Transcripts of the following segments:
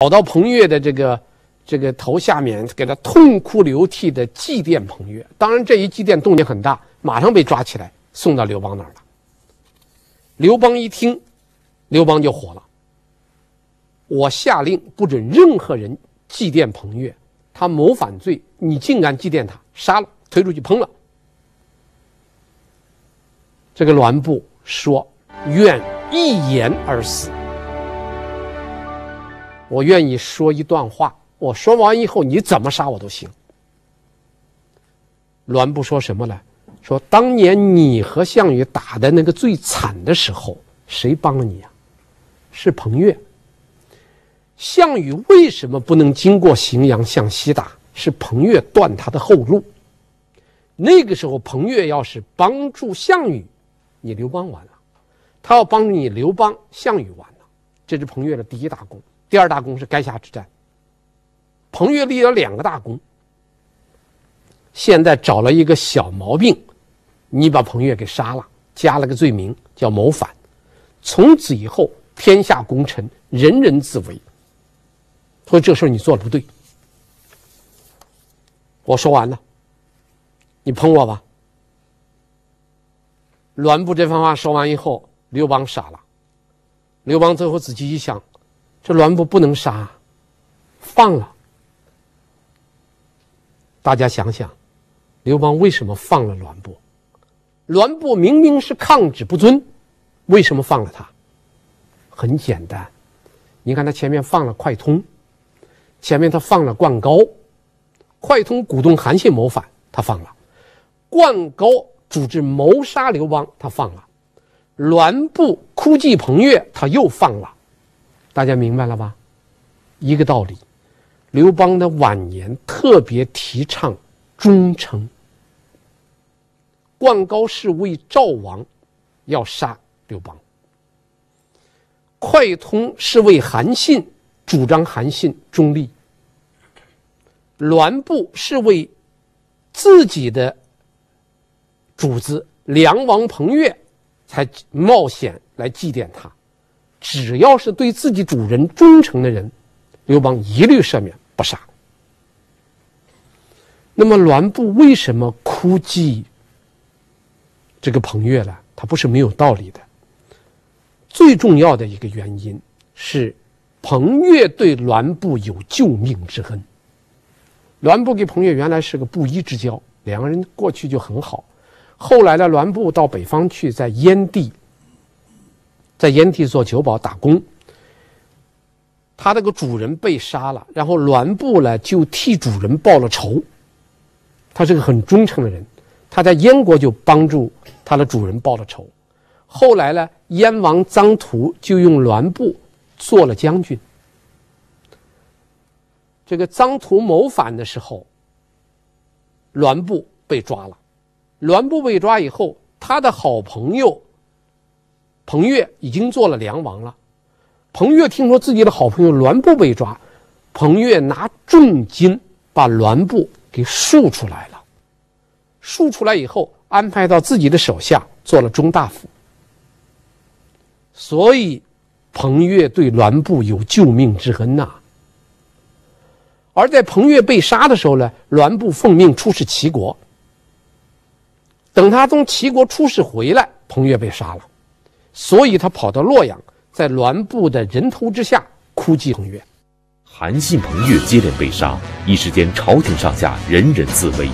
跑到彭越的这个这个头下面，给他痛哭流涕的祭奠彭越。当然，这一祭奠动静很大，马上被抓起来送到刘邦那儿了。刘邦一听，刘邦就火了。我下令不准任何人祭奠彭越，他谋反罪，你竟敢祭奠他，杀了，推出去烹了。这个栾布说：“愿一言而死。”我愿意说一段话。我说完以后，你怎么杀我都行。栾布说什么呢？说当年你和项羽打的那个最惨的时候，谁帮了你啊？是彭越。项羽为什么不能经过荥阳向西打？是彭越断他的后路。那个时候，彭越要是帮助项羽，你刘邦完了；他要帮助你刘邦，项羽完了。这是彭越的第一大功。第二大功是垓下之战。彭越立了两个大功，现在找了一个小毛病，你把彭越给杀了，加了个罪名叫谋反。从此以后，天下功臣人人自危。所以这事儿你做的不对。我说完了，你喷我吧。栾布这番话说完以后，刘邦傻了。刘邦最后仔细一想。这栾布不能杀，放了。大家想想，刘邦为什么放了栾布？栾布明明是抗旨不遵，为什么放了他？很简单，你看他前面放了快通，前面他放了灌高，快通鼓动韩信谋反，他放了；灌高组织谋杀刘邦，他放了；栾布哭泣彭越，他又放了。大家明白了吧？一个道理。刘邦的晚年特别提倡忠诚。灌高是为赵王，要杀刘邦；快通是为韩信，主张韩信中立；栾布是为自己的主子梁王彭越，才冒险来祭奠他。只要是对自己主人忠诚的人，刘邦一律赦免不杀。那么栾布为什么哭祭这个彭越呢？他不是没有道理的。最重要的一个原因是，彭越对栾布有救命之恩。栾布跟彭越原来是个布衣之交，两个人过去就很好。后来呢，栾布到北方去，在燕地。在燕地做酒保打工，他那个主人被杀了，然后栾布呢就替主人报了仇。他是个很忠诚的人，他在燕国就帮助他的主人报了仇。后来呢，燕王臧荼就用栾布做了将军。这个臧荼谋反的时候，栾布被抓了。栾布被抓以后，他的好朋友。彭越已经做了梁王了。彭越听说自己的好朋友栾布被抓，彭越拿重金把栾布给赎出来了。赎出来以后，安排到自己的手下做了中大夫。所以，彭越对栾布有救命之恩呐。而在彭越被杀的时候呢，栾布奉命出使齐国。等他从齐国出使回来，彭越被杀了。所以，他跑到洛阳，在栾布的人头之下哭泣彭越。韩信、彭越接连被杀，一时间朝廷上下人人自危。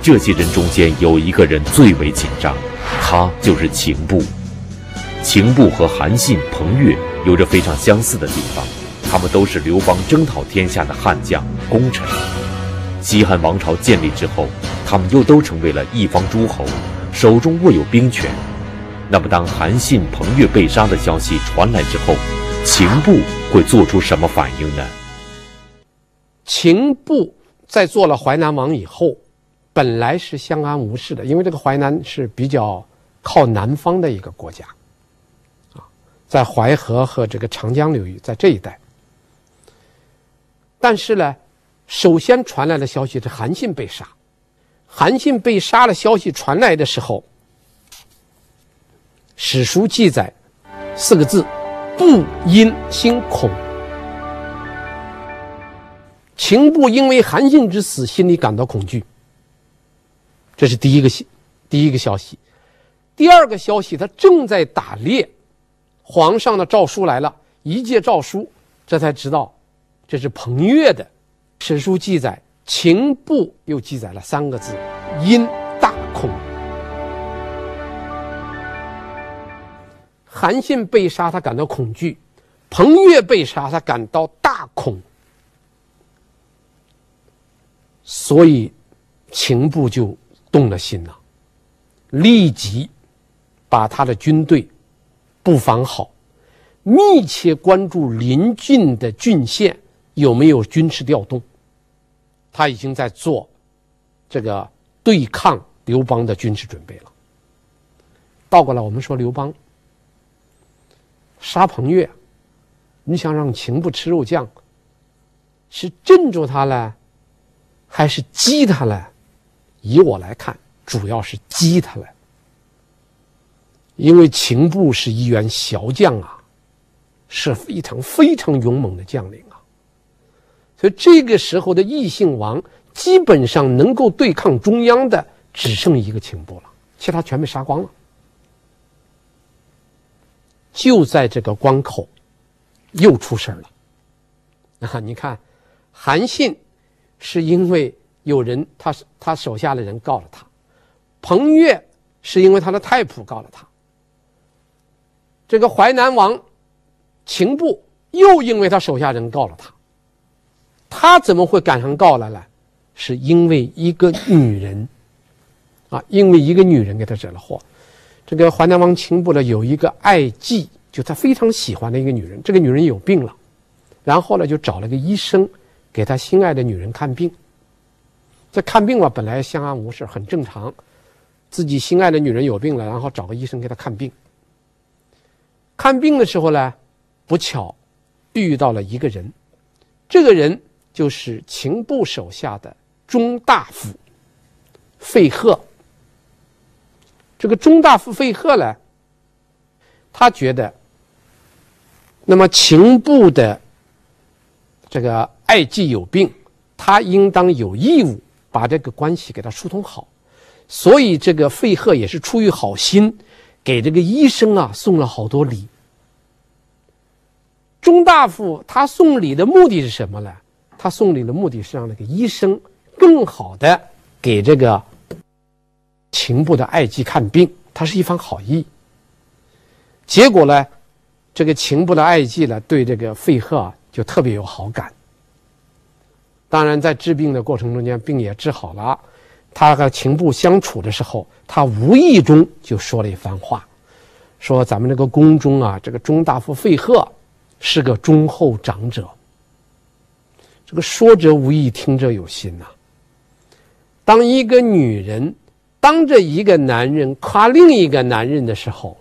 这些人中间有一个人最为紧张，他就是秦部。秦部和韩信、彭越有着非常相似的地方，他们都是刘邦征讨天下的悍将、功臣。西汉王朝建立之后，他们又都成为了一方诸侯，手中握有兵权。那么，当韩信、彭越被杀的消息传来之后，秦部会做出什么反应呢？秦部在做了淮南王以后，本来是相安无事的，因为这个淮南是比较靠南方的一个国家，啊，在淮河和这个长江流域在这一带。但是呢，首先传来的消息是韩信被杀，韩信被杀的消息传来的时候。史书记载，四个字：不因心恐。秦部因为韩信之死，心里感到恐惧，这是第一个信，第一个消息。第二个消息，他正在打猎，皇上的诏书来了，一接诏书，这才知道，这是彭越的。史书记载，秦部又记载了三个字：因。韩信被杀，他感到恐惧；彭越被杀，他感到大恐。所以，秦部就动了心了，立即把他的军队布防好，密切关注邻近的郡县有没有军事调动。他已经在做这个对抗刘邦的军事准备了。倒过来，我们说刘邦。杀彭越，你想让秦不吃肉酱？是镇住他呢，还是激他呢？以我来看，主要是激他了。因为秦不是一员骁将啊，是非常非常勇猛的将领啊。所以这个时候的异姓王，基本上能够对抗中央的，只剩一个秦不了，其他全被杀光了。就在这个关口，又出事了啊！你看，韩信是因为有人他他手下的人告了他，彭越是因为他的太仆告了他，这个淮南王秦布又因为他手下人告了他，他怎么会赶上告了呢？是因为一个女人啊，因为一个女人给他惹了祸。这个淮南王秦部呢，有一个爱妓，就他非常喜欢的一个女人。这个女人有病了，然后呢就找了个医生，给他心爱的女人看病。这看病嘛，本来相安无事，很正常。自己心爱的女人有病了，然后找个医生给她看病。看病的时候呢，不巧遇到了一个人，这个人就是秦部手下的中大夫费贺。这个中大夫费贺呢，他觉得，那么秦部的这个爱季有病，他应当有义务把这个关系给他疏通好，所以这个费贺也是出于好心，给这个医生啊送了好多礼。中大夫他送礼的目的是什么呢？他送礼的目的是让那个医生更好的给这个。秦部的爱姬看病，他是一番好意。结果呢，这个秦部的爱姬呢，对这个费赫啊，就特别有好感。当然，在治病的过程中间，病也治好了。他和秦部相处的时候，他无意中就说了一番话，说：“咱们这个宫中啊，这个中大夫费赫是个忠厚长者。”这个说者无意，听者有心呐。当一个女人。当着一个男人夸另一个男人的时候，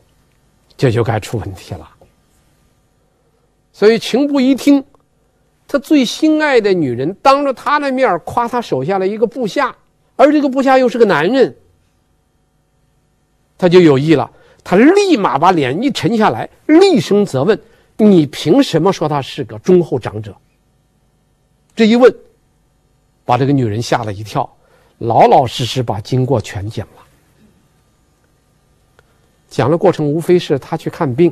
这就该出问题了。所以秦不一听，他最心爱的女人当着他的面夸他手下的一个部下，而这个部下又是个男人，他就有意了。他立马把脸一沉下来，厉声责问：“你凭什么说他是个忠厚长者？”这一问，把这个女人吓了一跳。老老实实把经过全讲了，讲的过程无非是他去看病，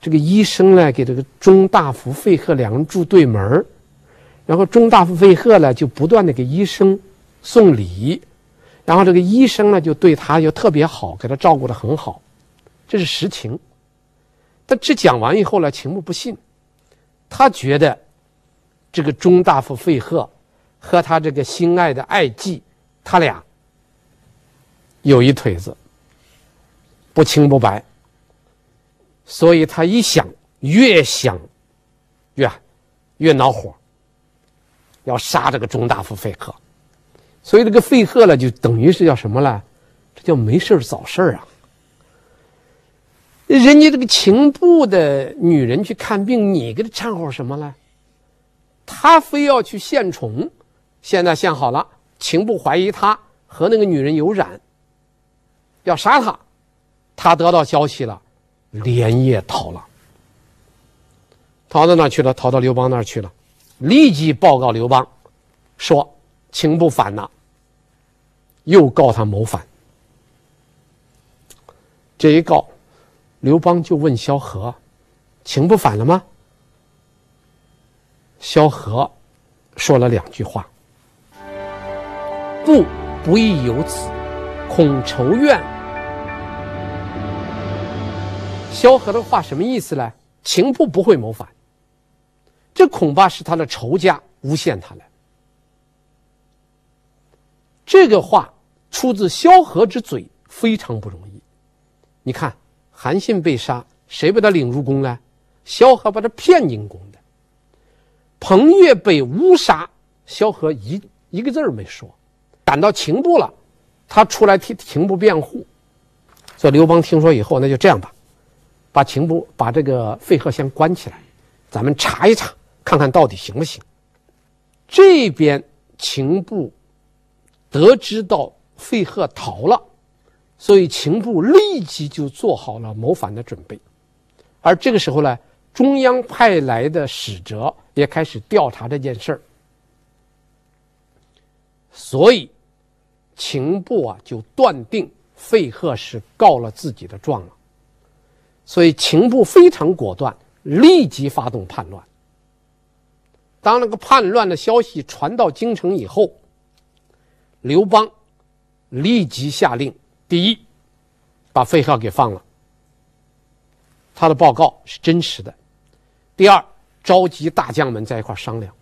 这个医生呢给这个钟大夫费鹤两人住对门然后钟大夫费鹤呢就不断的给医生送礼，然后这个医生呢就对他又特别好，给他照顾的很好，这是实情。但这讲完以后呢，秦牧不信，他觉得这个钟大夫费鹤和他这个心爱的爱妓他俩有一腿子，不清不白，所以他一想，越想越越恼火，要杀这个中大夫费克。所以这个费克呢，就等于是叫什么了？这叫没事找事啊！人家这个情部的女人去看病，你给他掺和什么了？他非要去献宠，现在献好了。秦不怀疑他和那个女人有染，要杀他。他得到消息了，连夜逃了。逃到哪去了？逃到刘邦那儿去了。立即报告刘邦，说秦不反了，又告他谋反。这一告，刘邦就问萧何：“秦不反了吗？”萧何说了两句话。故不宜有此，恐仇怨。萧何的话什么意思呢？秦不不会谋反，这恐怕是他的仇家诬陷他了。这个话出自萧何之嘴，非常不容易。你看，韩信被杀，谁把他领入宫呢？萧何把他骗进宫的。彭越被诬杀，萧何一一个字儿没说。赶到刑部了，他出来替刑部辩护，所以刘邦听说以后，那就这样吧，把情部把这个费贺先关起来，咱们查一查，看看到底行不行。这边情部得知到费贺逃了，所以情部立即就做好了谋反的准备，而这个时候呢，中央派来的使者也开始调查这件事儿，所以。秦部啊，就断定费赫是告了自己的状了，所以秦部非常果断，立即发动叛乱。当那个叛乱的消息传到京城以后，刘邦立即下令：第一，把费赫给放了，他的报告是真实的；第二，召集大将们在一块商量。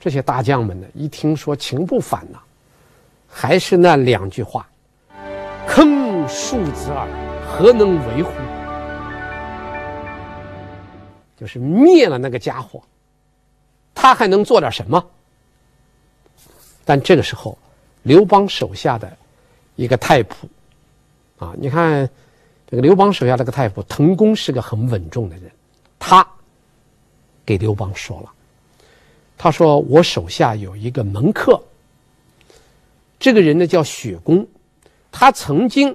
这些大将们呢，一听说秦部反呐。还是那两句话：“坑庶子耳，何能为乎？”就是灭了那个家伙，他还能做点什么？但这个时候，刘邦手下的一个太仆，啊，你看这个刘邦手下这个太仆滕公是个很稳重的人，他给刘邦说了，他说：“我手下有一个门客。”这个人呢叫雪公，他曾经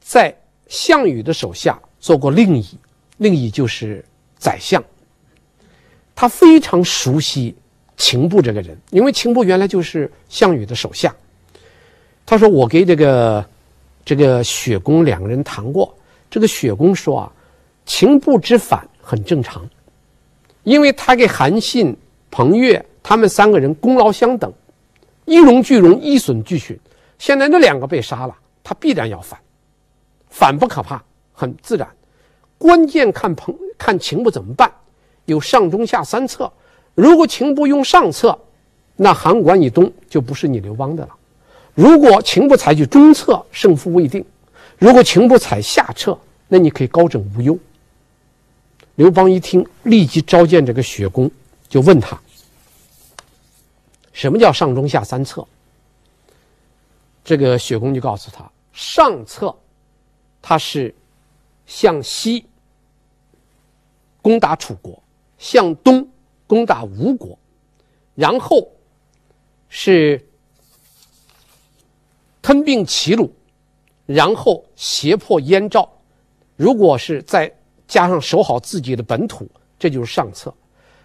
在项羽的手下做过令尹，令尹就是宰相。他非常熟悉秦布这个人，因为秦布原来就是项羽的手下。他说：“我给这个这个雪公两个人谈过，这个雪公说啊，秦布之反很正常，因为他给韩信、彭越他们三个人功劳相等。”一荣俱荣，一损俱损。现在那两个被杀了，他必然要反。反不可怕，很自然。关键看朋看秦部怎么办。有上中下三策。如果秦部用上策，那函谷关以东就不是你刘邦的了。如果秦部采取中策，胜负未定。如果秦部采下策，那你可以高枕无忧。刘邦一听，立即召见这个雪公，就问他。什么叫上中下三策？这个雪公就告诉他：上策，他是向西攻打楚国，向东攻打吴国，然后是吞并齐鲁，然后胁迫燕赵。如果是再加上守好自己的本土，这就是上策。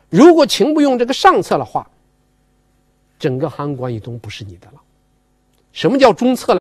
如果秦不用这个上策的话。整个韩国已经不是你的了，什么叫中策